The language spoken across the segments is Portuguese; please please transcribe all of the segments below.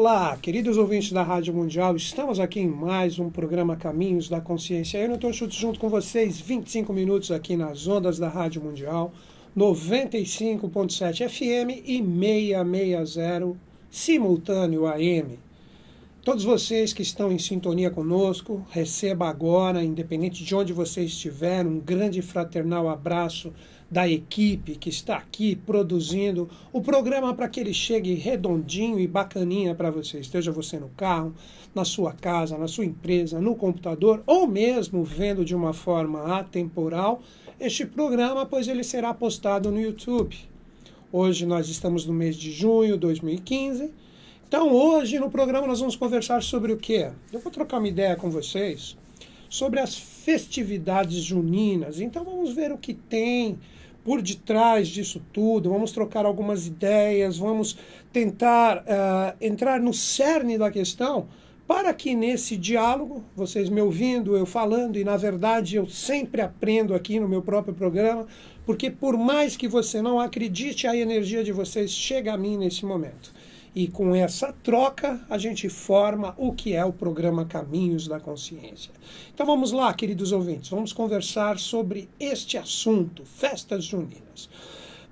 Olá, queridos ouvintes da Rádio Mundial, estamos aqui em mais um programa Caminhos da Consciência. Eu, não estou junto com vocês, 25 minutos aqui nas ondas da Rádio Mundial, 95.7 FM e 660 simultâneo AM. Todos vocês que estão em sintonia conosco, receba agora, independente de onde você estiver, um grande fraternal abraço da equipe que está aqui produzindo o programa para que ele chegue redondinho e bacaninha para você. Esteja você no carro, na sua casa, na sua empresa, no computador ou mesmo vendo de uma forma atemporal este programa, pois ele será postado no YouTube. Hoje nós estamos no mês de junho de 2015. Então, hoje no programa nós vamos conversar sobre o quê? Eu vou trocar uma ideia com vocês sobre as festividades juninas. Então, vamos ver o que tem por detrás disso tudo, vamos trocar algumas ideias, vamos tentar uh, entrar no cerne da questão, para que nesse diálogo, vocês me ouvindo, eu falando, e na verdade eu sempre aprendo aqui no meu próprio programa, porque por mais que você não acredite, a energia de vocês chega a mim nesse momento. E com essa troca, a gente forma o que é o programa Caminhos da Consciência. Então vamos lá, queridos ouvintes, vamos conversar sobre este assunto, festas juninas.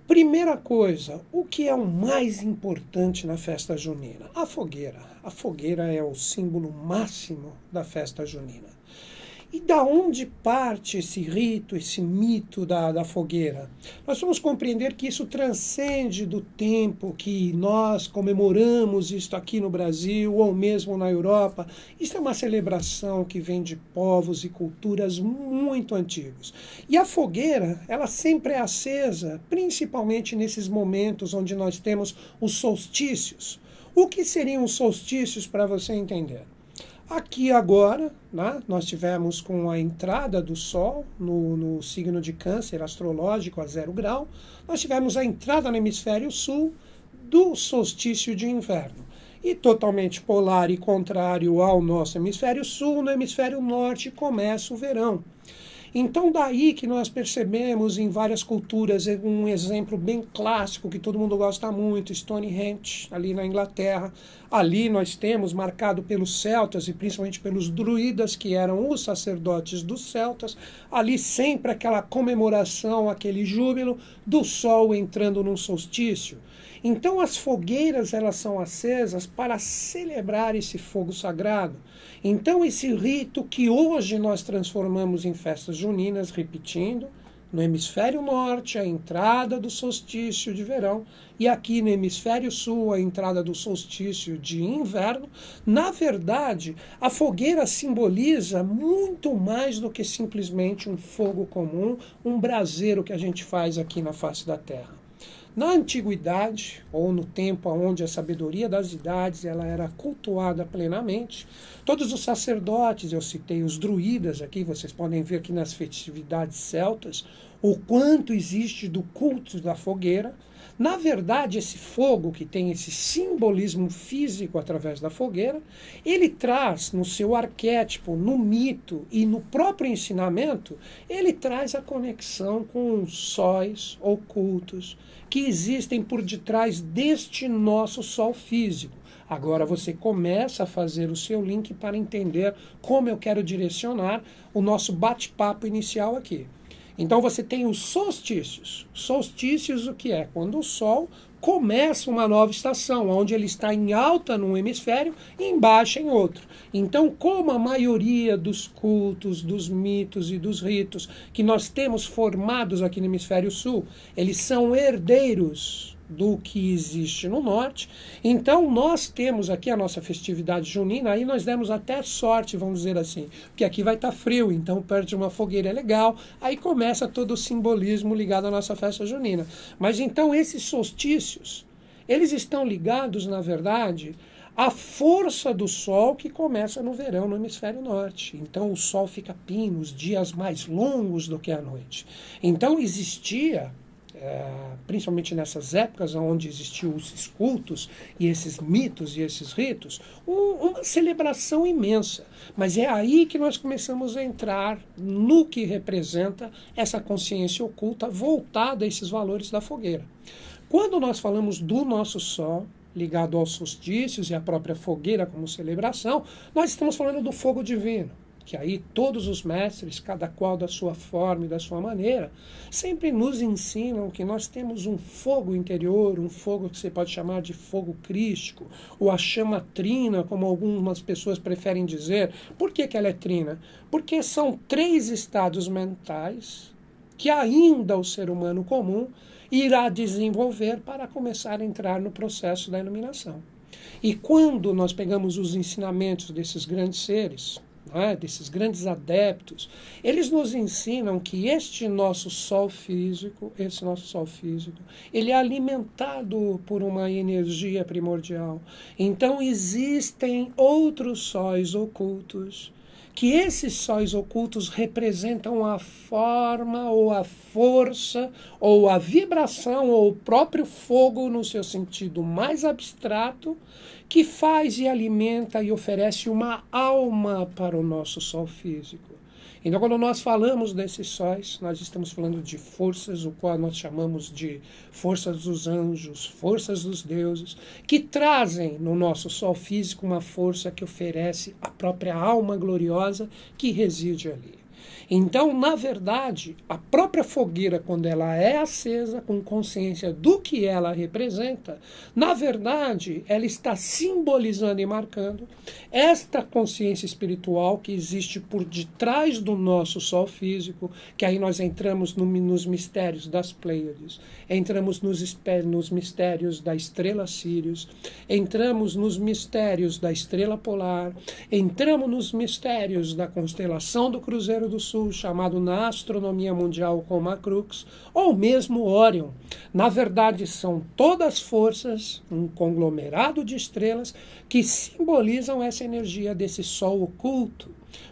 Primeira coisa, o que é o mais importante na festa junina? A fogueira. A fogueira é o símbolo máximo da festa junina. E da onde parte esse rito, esse mito da, da fogueira? Nós vamos compreender que isso transcende do tempo que nós comemoramos isto aqui no Brasil ou mesmo na Europa. Isso é uma celebração que vem de povos e culturas muito antigos. E a fogueira, ela sempre é acesa, principalmente nesses momentos onde nós temos os solstícios. O que seriam os solstícios para você entender? Aqui agora, né, nós tivemos com a entrada do Sol no, no, signo de câncer astrológico a zero grau, nós tivemos a entrada no hemisfério sul do solstício de inverno. E totalmente polar e contrário ao nosso hemisfério sul, no hemisfério norte começa o verão. Então, daí que nós percebemos em várias culturas, é um exemplo bem clássico que todo mundo gosta muito, Stonehenge, ali na Inglaterra. Ali nós temos, marcado pelos celtas e principalmente pelos druidas, que eram os sacerdotes dos celtas, ali sempre aquela comemoração, aquele júbilo do sol entrando num solstício. Então as fogueiras elas são acesas para celebrar esse fogo sagrado. Então esse rito que hoje nós transformamos em festas juninas, repetindo, no hemisfério norte, a entrada do solstício de verão, e aqui no hemisfério sul, a entrada do solstício de inverno. Na verdade, a fogueira simboliza muito mais do que simplesmente um fogo comum, um braseiro que a gente faz aqui na face da Terra. Na antiguidade, ou no tempo onde a sabedoria das idades ela era cultuada plenamente, todos os sacerdotes, eu citei os druidas aqui, vocês podem ver aqui nas festividades celtas, o quanto existe do culto da fogueira, na verdade, esse fogo, que tem esse simbolismo físico através da fogueira, ele traz no seu arquétipo, no mito e no próprio ensinamento, ele traz a conexão com os sóis ocultos que existem por detrás deste nosso sol físico. Agora você começa a fazer o seu link para entender como eu quero direcionar o nosso bate-papo inicial aqui. Então você tem os solstícios. Solstícios o que é? Quando o Sol começa uma nova estação, onde ele está em alta num hemisfério e em baixa em outro. Então, como a maioria dos cultos, dos mitos e dos ritos que nós temos formados aqui no hemisfério sul, eles são herdeiros do que existe no norte. Então nós temos aqui a nossa festividade junina, aí nós demos até sorte, vamos dizer assim, porque aqui vai estar tá frio, então perto de uma fogueira é legal, aí começa todo o simbolismo ligado à nossa festa junina. Mas então esses solstícios, eles estão ligados, na verdade, à força do sol que começa no verão no hemisfério norte. Então o sol fica pino, os dias mais longos do que a noite. Então existia é, principalmente nessas épocas onde existiam os cultos e esses mitos e esses ritos, uma celebração imensa. Mas é aí que nós começamos a entrar no que representa essa consciência oculta voltada a esses valores da fogueira. Quando nós falamos do nosso sol, ligado aos solstícios e à própria fogueira como celebração, nós estamos falando do fogo divino que aí todos os mestres, cada qual da sua forma e da sua maneira, sempre nos ensinam que nós temos um fogo interior, um fogo que você pode chamar de fogo crístico, ou a chama trina, como algumas pessoas preferem dizer. Por que, que ela é trina? Porque são três estados mentais que ainda o ser humano comum irá desenvolver para começar a entrar no processo da iluminação. E quando nós pegamos os ensinamentos desses grandes seres, é? desses grandes adeptos, eles nos ensinam que este nosso sol físico, esse nosso sol físico, ele é alimentado por uma energia primordial. Então existem outros sóis ocultos que esses sóis ocultos representam a forma ou a força ou a vibração ou o próprio fogo no seu sentido mais abstrato que faz e alimenta e oferece uma alma para o nosso sol físico. Então, quando nós falamos desses sóis, nós estamos falando de forças, o qual nós chamamos de forças dos anjos, forças dos deuses, que trazem no nosso sol físico uma força que oferece a própria alma gloriosa que reside ali. Então, na verdade, a própria fogueira, quando ela é acesa com consciência do que ela representa, na verdade, ela está simbolizando e marcando esta consciência espiritual que existe por detrás do nosso sol físico, que aí nós entramos no, nos mistérios das Pleiades, entramos nos, nos mistérios da estrela Sirius, entramos nos mistérios da estrela polar, entramos nos mistérios da constelação do Cruzeiro do Sul chamado na astronomia mundial como a Crux, ou mesmo Órion. Na verdade, são todas forças, um conglomerado de estrelas, que simbolizam essa energia desse Sol oculto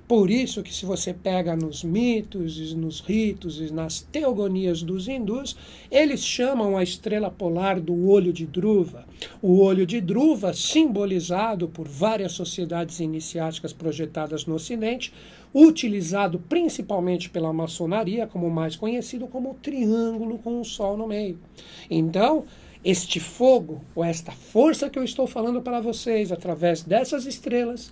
por isso que se você pega nos mitos, nos ritos e nas teogonias dos hindus, eles chamam a estrela polar do olho de Druva. O olho de Druva, simbolizado por várias sociedades iniciáticas projetadas no Ocidente, utilizado principalmente pela maçonaria, como mais conhecido como o triângulo com o sol no meio. Então, este fogo, ou esta força que eu estou falando para vocês através dessas estrelas,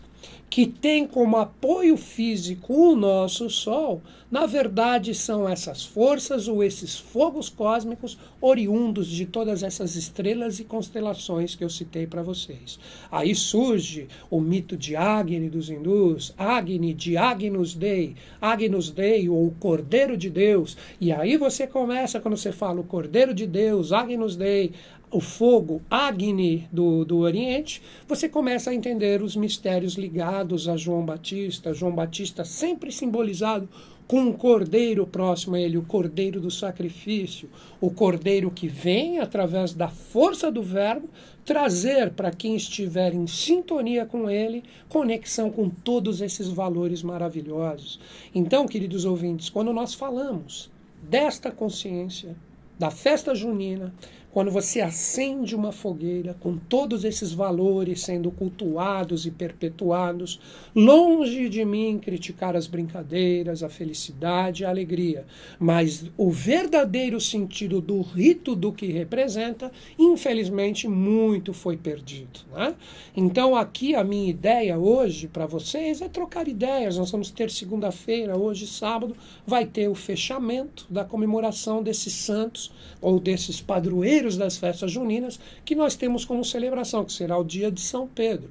que tem como apoio físico o nosso Sol, na verdade são essas forças ou esses fogos cósmicos oriundos de todas essas estrelas e constelações que eu citei para vocês. Aí surge o mito de Agni dos hindus, Agni de Agnus Dei, Agnus Dei ou o Cordeiro de Deus. E aí você começa, quando você fala o Cordeiro de Deus, Agnus Dei, o fogo Agni do, do Oriente, você começa a entender os mistérios ligados a João Batista. João Batista sempre simbolizado com um cordeiro próximo a ele, o cordeiro do sacrifício, o cordeiro que vem através da força do verbo trazer para quem estiver em sintonia com ele conexão com todos esses valores maravilhosos. Então, queridos ouvintes, quando nós falamos desta consciência, da festa junina, quando você acende uma fogueira com todos esses valores sendo cultuados e perpetuados, longe de mim criticar as brincadeiras, a felicidade, a alegria, mas o verdadeiro sentido do rito do que representa, infelizmente, muito foi perdido. Né? Então, aqui a minha ideia hoje para vocês é trocar ideias. Nós vamos ter segunda-feira, hoje, sábado, vai ter o fechamento da comemoração desses santos ou desses padroeiros primeiros das festas juninas que nós temos como celebração, que será o dia de São Pedro.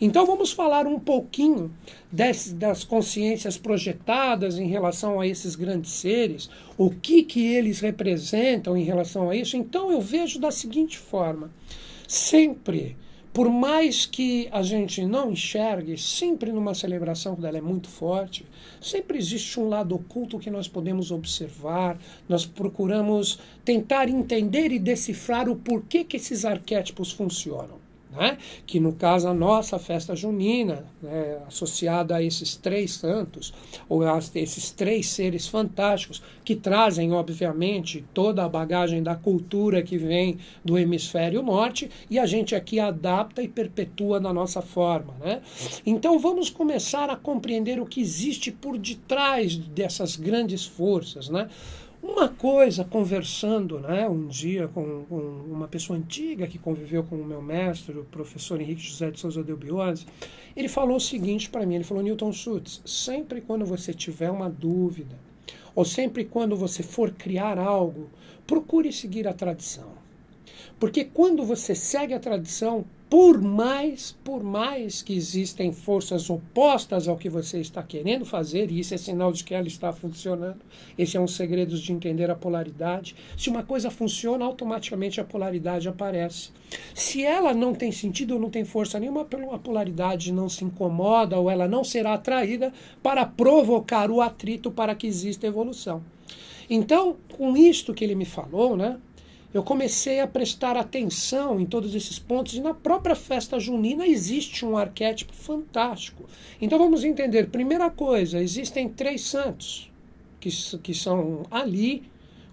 Então vamos falar um pouquinho desse, das consciências projetadas em relação a esses grandes seres, o que, que eles representam em relação a isso. Então eu vejo da seguinte forma: sempre por mais que a gente não enxergue, sempre numa celebração quando ela é muito forte, sempre existe um lado oculto que nós podemos observar, nós procuramos tentar entender e decifrar o porquê que esses arquétipos funcionam né? que no caso a nossa festa junina, né? associada a esses três santos, ou a esses três seres fantásticos, que trazem, obviamente, toda a bagagem da cultura que vem do hemisfério norte, e a gente aqui adapta e perpetua na nossa forma. Né? Então vamos começar a compreender o que existe por detrás dessas grandes forças. Né? Uma coisa, conversando né, um dia com, com, uma pessoa antiga que conviveu com o meu mestre, o professor Henrique José de Souza Delbiose, ele falou o seguinte para mim, ele falou, Newton Schultz, sempre quando você tiver uma dúvida, ou sempre quando você for criar algo, procure seguir a tradição. Porque quando você segue a tradição, por mais, por mais que existem forças opostas ao que você está querendo fazer, e isso é sinal de que ela está funcionando, esse é um segredo de entender a polaridade. Se uma coisa funciona, automaticamente a polaridade aparece. Se ela não tem sentido ou não tem força nenhuma, a polaridade não se incomoda ou ela não será atraída para provocar o atrito para que exista evolução. Então, com isto que ele me falou, né? eu comecei a prestar atenção em todos esses pontos e na própria festa junina existe um arquétipo fantástico. Então vamos entender. Primeira coisa, existem três santos que, que são ali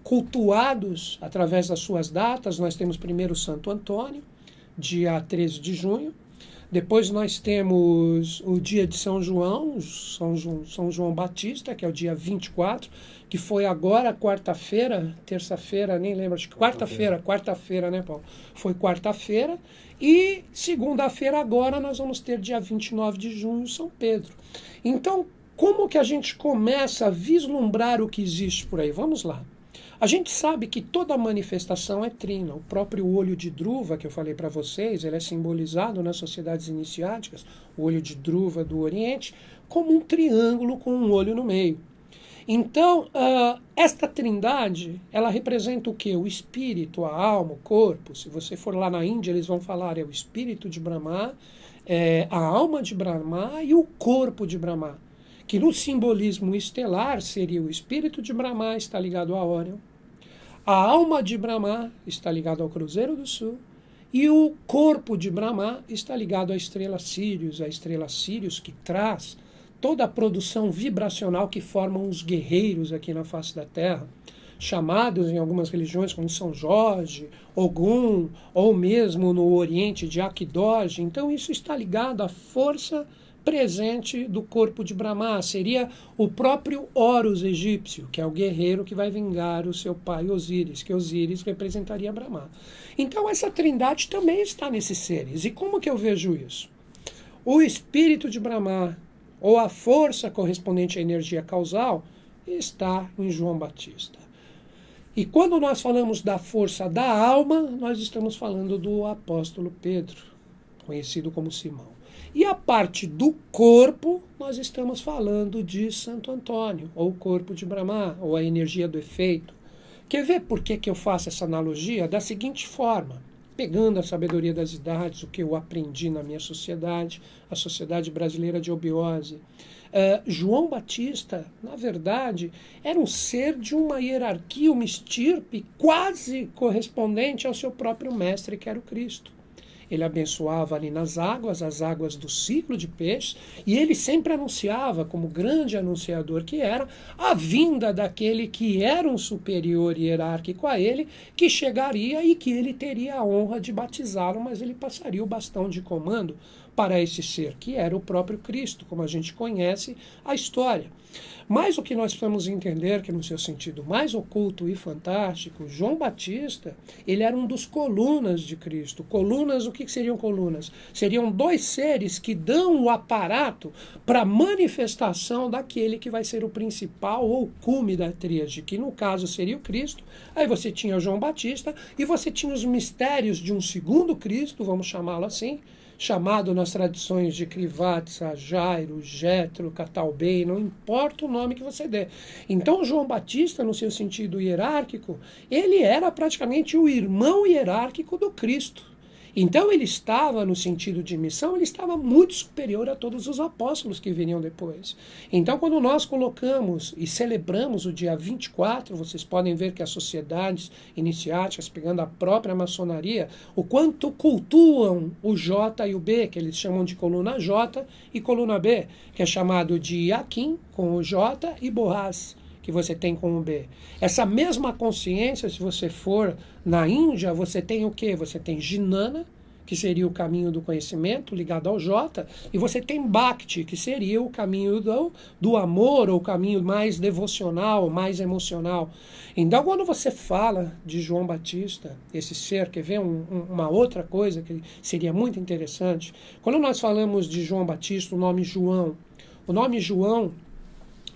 cultuados através das suas datas. Nós temos primeiro Santo Antônio, dia 13 de junho, depois nós temos o dia de São João, São João, São João Batista, que é o dia 24, que foi agora quarta-feira, terça-feira, nem lembro, acho que quarta-feira, quarta-feira, né, Paulo? Foi quarta-feira. E segunda-feira agora nós vamos ter dia 29 de junho, São Pedro. Então, como que a gente começa a vislumbrar o que existe por aí? Vamos lá. A gente sabe que toda manifestação é trina. O próprio olho de druva que eu falei para vocês, ele é simbolizado nas sociedades iniciáticas, o olho de druva do Oriente, como um triângulo com um olho no meio. Então, uh, esta trindade, ela representa o que? O espírito, a alma, o corpo. Se você for lá na Índia, eles vão falar é o espírito de Brahma, é a alma de Brahma e o corpo de Brahma. Que no simbolismo estelar seria o espírito de Brahma está ligado a Orion, a alma de Brahma está ligada ao Cruzeiro do Sul e o corpo de Brahma está ligado à estrela Sirius, a estrela Sirius que traz toda a produção vibracional que formam os guerreiros aqui na face da Terra, chamados em algumas religiões como São Jorge, Ogum, ou mesmo no Oriente de Akidoji. Então isso está ligado à força presente do corpo de Brahma, seria o próprio Horus egípcio, que é o guerreiro que vai vingar o seu pai Osíris, que Osíris representaria Brahma. Então essa trindade também está nesses seres. E como que eu vejo isso? O espírito de Brahma, ou a força correspondente à energia causal, está em João Batista. E quando nós falamos da força da alma, nós estamos falando do apóstolo Pedro, conhecido como Simão. E a parte do corpo, nós estamos falando de Santo Antônio, ou o corpo de Brahma, ou a energia do efeito. Quer ver por que, que eu faço essa analogia? Da seguinte forma, pegando a sabedoria das idades, o que eu aprendi na minha sociedade, a Sociedade Brasileira de Obiose. Uh, João Batista, na verdade, era um ser de uma hierarquia, uma estirpe quase correspondente ao seu próprio mestre, que era o Cristo ele abençoava ali nas águas, as águas do ciclo de peixes, e ele sempre anunciava, como grande anunciador que era, a vinda daquele que era um superior hierárquico a ele, que chegaria e que ele teria a honra de batizá-lo, mas ele passaria o bastão de comando para esse ser, que era o próprio Cristo, como a gente conhece a história. Mas o que nós podemos entender que no seu sentido mais oculto e fantástico, João Batista, ele era um dos colunas de Cristo. Colunas, o que seriam colunas? Seriam dois seres que dão o aparato para a manifestação daquele que vai ser o principal ou cume da tríade, que no caso seria o Cristo. Aí você tinha João Batista e você tinha os mistérios de um segundo Cristo, vamos chamá-lo assim, chamado nas tradições de Crivatsa, Jairo, Jetro, Catalbei, não importa o nome que você dê. Então, João Batista, no seu sentido hierárquico, ele era praticamente o irmão hierárquico do Cristo. Então ele estava, no sentido de missão, ele estava muito superior a todos os apóstolos que viriam depois. Então, quando nós colocamos e celebramos o dia 24, vocês podem ver que as sociedades iniciáticas, pegando a própria maçonaria, o quanto cultuam o J e o B, que eles chamam de coluna J e coluna B, que é chamado de Iaquim com o J e Borras que você tem com o B. Essa mesma consciência, se você for na Índia, você tem o quê? Você tem Jnana, que seria o caminho do conhecimento ligado ao J, e você tem Bhakti, que seria o caminho do, do amor, ou o caminho mais devocional, mais emocional. Então, quando você fala de João Batista, esse ser, quer ver um, um, uma outra coisa que seria muito interessante? Quando nós falamos de João Batista, o nome João, o nome João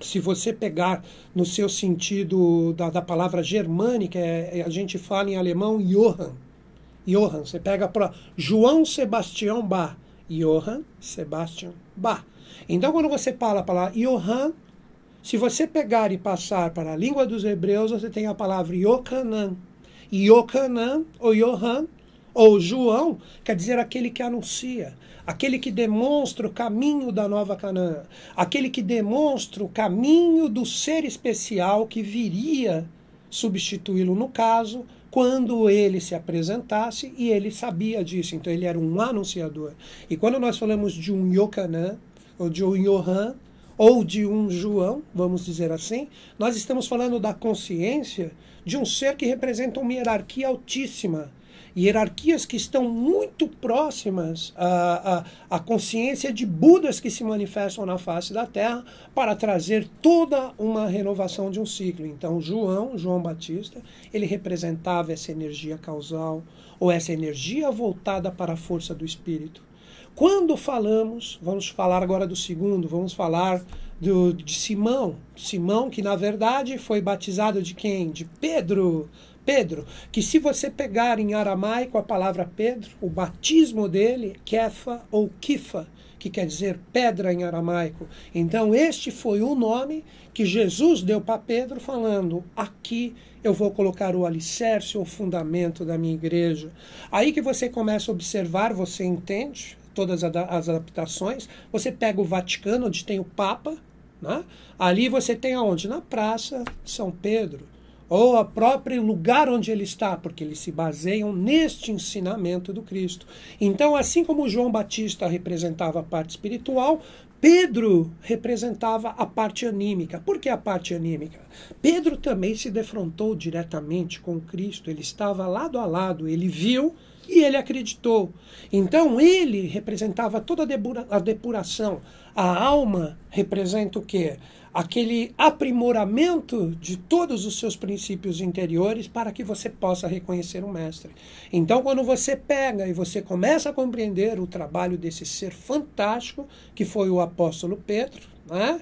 se você pegar no seu sentido da, da palavra germânica, é, é a gente fala em alemão Johann. Johann, você pega para João Sebastião Bach. Johann Sebastian Bach. Então, quando você fala a palavra Johann, se você pegar e passar para a língua dos hebreus, você tem a palavra Yochanan. Yochanan, ou Johann, ou João quer dizer aquele que anuncia, aquele que demonstra o caminho da nova Canaã, aquele que demonstra o caminho do ser especial que viria substituí-lo no caso, quando ele se apresentasse, e ele sabia disso, então ele era um anunciador. E quando nós falamos de um Yocanã, ou de um Johan, ou de um João, vamos dizer assim, nós estamos falando da consciência de um ser que representa uma hierarquia altíssima, hierarquias que estão muito próximas à, à, à consciência de Budas que se manifestam na face da Terra para trazer toda uma renovação de um ciclo. Então, João, João Batista, ele representava essa energia causal ou essa energia voltada para a força do espírito. Quando falamos, vamos falar agora do segundo, vamos falar do, de Simão. Simão, que na verdade foi batizado de quem? De Pedro. Pedro, que se você pegar em aramaico a palavra Pedro, o batismo dele, Kefa ou Kifa, que quer dizer pedra em aramaico. Então, este foi o nome que Jesus deu para Pedro, falando: aqui eu vou colocar o alicerce, o fundamento da minha igreja. Aí que você começa a observar, você entende todas as adaptações. Você pega o Vaticano, onde tem o Papa, né? ali você tem aonde? Na Praça São Pedro ou a próprio lugar onde ele está, porque eles se baseiam neste ensinamento do Cristo. Então, assim como João Batista representava a parte espiritual, Pedro representava a parte anímica. Por que a parte anímica? Pedro também se defrontou diretamente com Cristo, ele estava lado a lado, ele viu e ele acreditou. Então ele representava toda a, a depuração. A alma representa o quê? Aquele aprimoramento de todos os seus princípios interiores para que você possa reconhecer o Mestre. Então, quando você pega e você começa a compreender o trabalho desse ser fantástico que foi o apóstolo Pedro, né?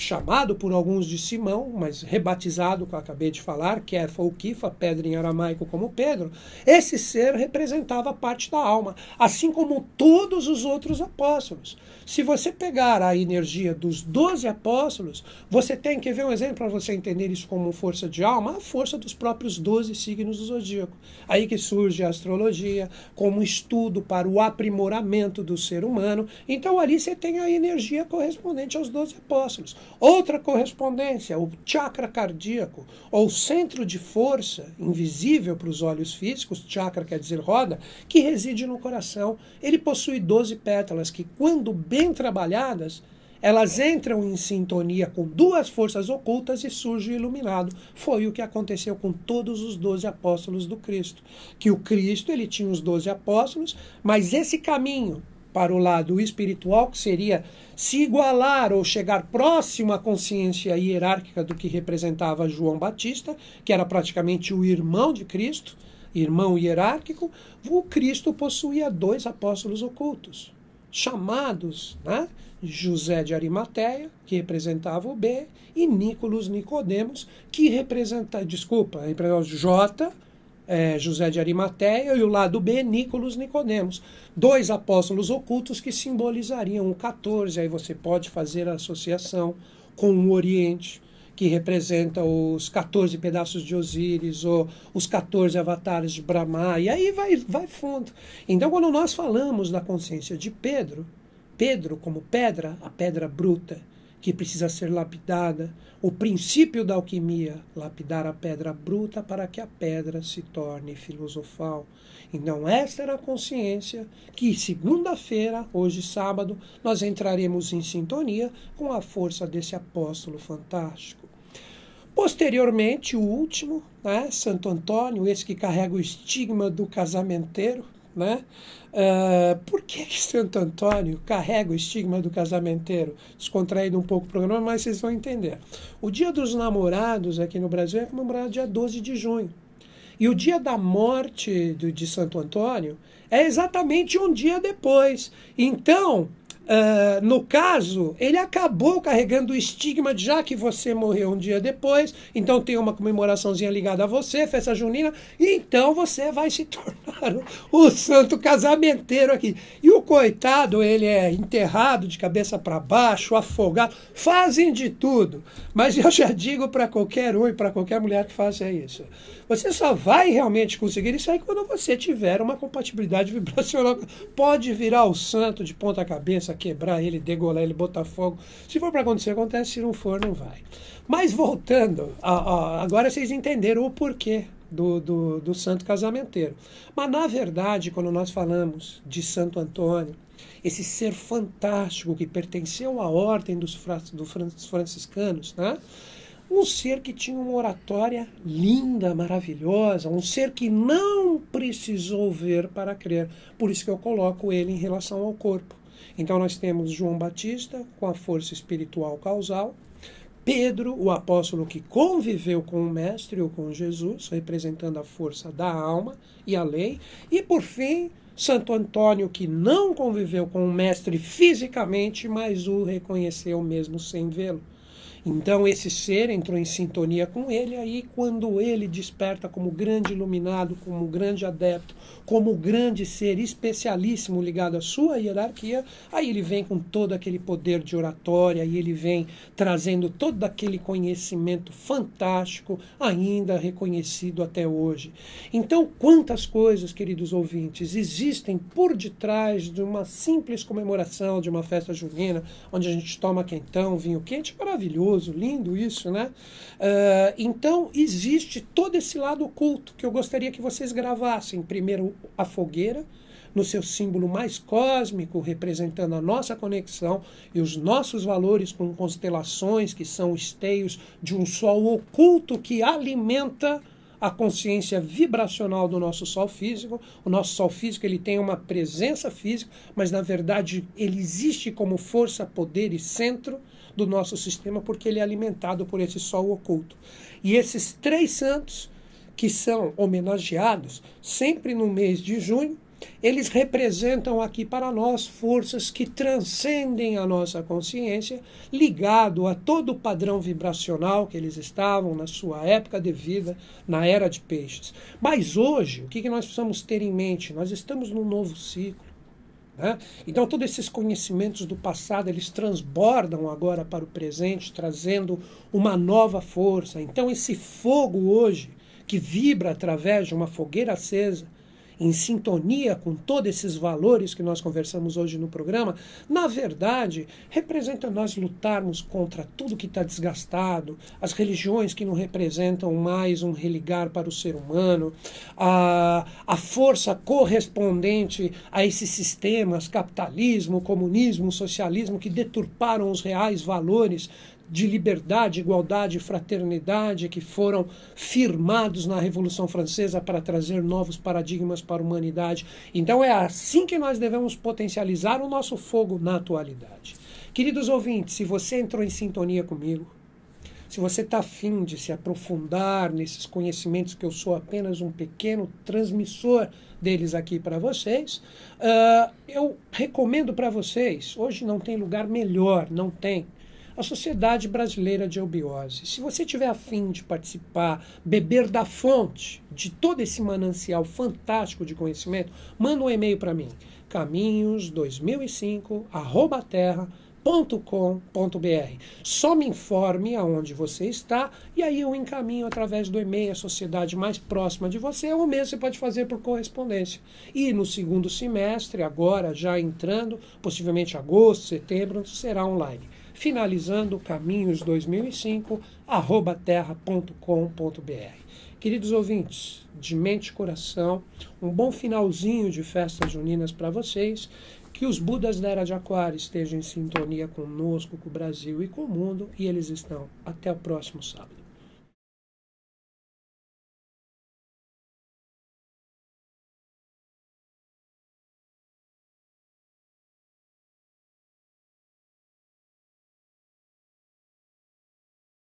chamado por alguns de Simão, mas rebatizado, que eu acabei de falar, que é Folquifa, Pedro em aramaico como Pedro, esse ser representava parte da alma, assim como todos os outros apóstolos. Se você pegar a energia dos doze apóstolos, você tem que ver um exemplo para você entender isso como força de alma, a força dos próprios doze signos do zodíaco. Aí que surge a astrologia como estudo para o aprimoramento do ser humano. Então ali você tem a energia correspondente aos doze apóstolos apóstolos. Outra correspondência, o chakra cardíaco, ou centro de força invisível para os olhos físicos, chakra quer dizer roda, que reside no coração. Ele possui 12 pétalas que, quando bem trabalhadas, elas entram em sintonia com duas forças ocultas e surge o iluminado. Foi o que aconteceu com todos os doze apóstolos do Cristo. Que o Cristo ele tinha os doze apóstolos, mas esse caminho para o lado espiritual, que seria se igualar ou chegar próximo à consciência hierárquica do que representava João Batista, que era praticamente o irmão de Cristo, irmão hierárquico, o Cristo possuía dois apóstolos ocultos, chamados né? José de Arimateia, que representava o B, e Nicolas Nicodemos, que representava, desculpa, J, é, José de Arimateia e o lado B, Nicolos Nicodemos. Dois apóstolos ocultos que simbolizariam o 14. Aí você pode fazer a associação com o Oriente, que representa os 14 pedaços de Osíris, ou os 14 avatares de Brahma, e aí vai, vai fundo. Então, quando nós falamos da consciência de Pedro, Pedro como pedra, a pedra bruta, que precisa ser lapidada, o princípio da alquimia, lapidar a pedra bruta para que a pedra se torne filosofal. Então, esta era a consciência que, segunda-feira, hoje sábado, nós entraremos em sintonia com a força desse apóstolo fantástico. Posteriormente, o último, né, Santo Antônio, esse que carrega o estigma do casamenteiro, né? Uh, por que, que Santo Antônio carrega o estigma do casamenteiro? Descontraído um pouco o programa, mas vocês vão entender. O Dia dos Namorados aqui no Brasil é comemorado dia 12 de junho. E o dia da morte do, de Santo Antônio é exatamente um dia depois. Então, ah, no caso, ele acabou carregando o estigma de já que você morreu um dia depois, então tem uma comemoraçãozinha ligada a você, festa junina, e então você vai se tornar o, o santo casamenteiro aqui. E o coitado, ele é enterrado de cabeça para baixo, afogado, fazem de tudo. Mas eu já digo para qualquer um e para qualquer mulher que faça isso: você só vai realmente conseguir isso aí quando você tiver uma compatibilidade vibracional. Pode virar o santo de ponta cabeça quebrar ele, degolar ele, botar fogo. Se for para acontecer, acontece. Se não for, não vai. Mas voltando, a, a, agora vocês entenderam o porquê do, do, do santo casamenteiro. Mas na verdade, quando nós falamos de Santo Antônio, esse ser fantástico que pertenceu à ordem dos, dos franciscanos, né? um ser que tinha uma oratória linda, maravilhosa, um ser que não precisou ver para crer. Por isso que eu coloco ele em relação ao corpo. Então nós temos João Batista com a força espiritual causal, Pedro, o apóstolo que conviveu com o Mestre ou com Jesus, representando a força da alma e a lei, e por fim, Santo Antônio, que não conviveu com o Mestre fisicamente, mas o reconheceu mesmo sem vê-lo. Então esse ser entrou em sintonia com ele, aí quando ele desperta como grande iluminado, como grande adepto, como grande ser especialíssimo ligado à sua hierarquia, aí ele vem com todo aquele poder de oratória, aí ele vem trazendo todo aquele conhecimento fantástico, ainda reconhecido até hoje. Então, quantas coisas, queridos ouvintes, existem por detrás de uma simples comemoração de uma festa junina, onde a gente toma quentão, vinho quente, maravilhoso maravilhoso, lindo isso, né? Uh, então, existe todo esse lado oculto que eu gostaria que vocês gravassem. Primeiro, a fogueira, no seu símbolo mais cósmico, representando a nossa conexão e os nossos valores com constelações, que são esteios de um sol oculto que alimenta a consciência vibracional do nosso sol físico. O nosso sol físico ele tem uma presença física, mas na verdade ele existe como força, poder e centro do nosso sistema, porque ele é alimentado por esse sol oculto. E esses três santos, que são homenageados sempre no mês de junho, eles representam aqui para nós forças que transcendem a nossa consciência, ligado a todo o padrão vibracional que eles estavam na sua época de vida, na era de peixes. Mas hoje, o que nós precisamos ter em mente? Nós estamos num novo ciclo. Né? Então, todos esses conhecimentos do passado eles transbordam agora para o presente, trazendo uma nova força. Então, esse fogo hoje que vibra através de uma fogueira acesa em sintonia com todos esses valores que nós conversamos hoje no programa, na verdade, representa nós lutarmos contra tudo que está desgastado, as religiões que não representam mais um religar para o ser humano, a, a força correspondente a esses sistemas, capitalismo, comunismo, socialismo, que deturparam os reais valores de liberdade, igualdade e fraternidade que foram firmados na Revolução Francesa para trazer novos paradigmas para a humanidade. Então é assim que nós devemos potencializar o nosso fogo na atualidade. Queridos ouvintes, se você entrou em sintonia comigo, se você está afim de se aprofundar nesses conhecimentos que eu sou apenas um pequeno transmissor deles aqui para vocês, uh, eu recomendo para vocês. Hoje não tem lugar melhor, não tem a Sociedade Brasileira de Albiose. Se você tiver afim de participar, beber da fonte de todo esse manancial fantástico de conhecimento, manda um e-mail para mim, caminhos2005@terra.com.br. Só me informe aonde você está e aí eu encaminho através do e-mail a sociedade mais próxima de você, ou mesmo você pode fazer por correspondência. E no segundo semestre, agora já entrando, possivelmente agosto, setembro, será online finalizando Caminhos 2005, arroba terra.com.br. Queridos ouvintes, de mente e coração, um bom finalzinho de festas juninas para vocês. Que os Budas da Era de Aquário estejam em sintonia conosco, com o Brasil e com o mundo, e eles estão. Até o próximo sábado.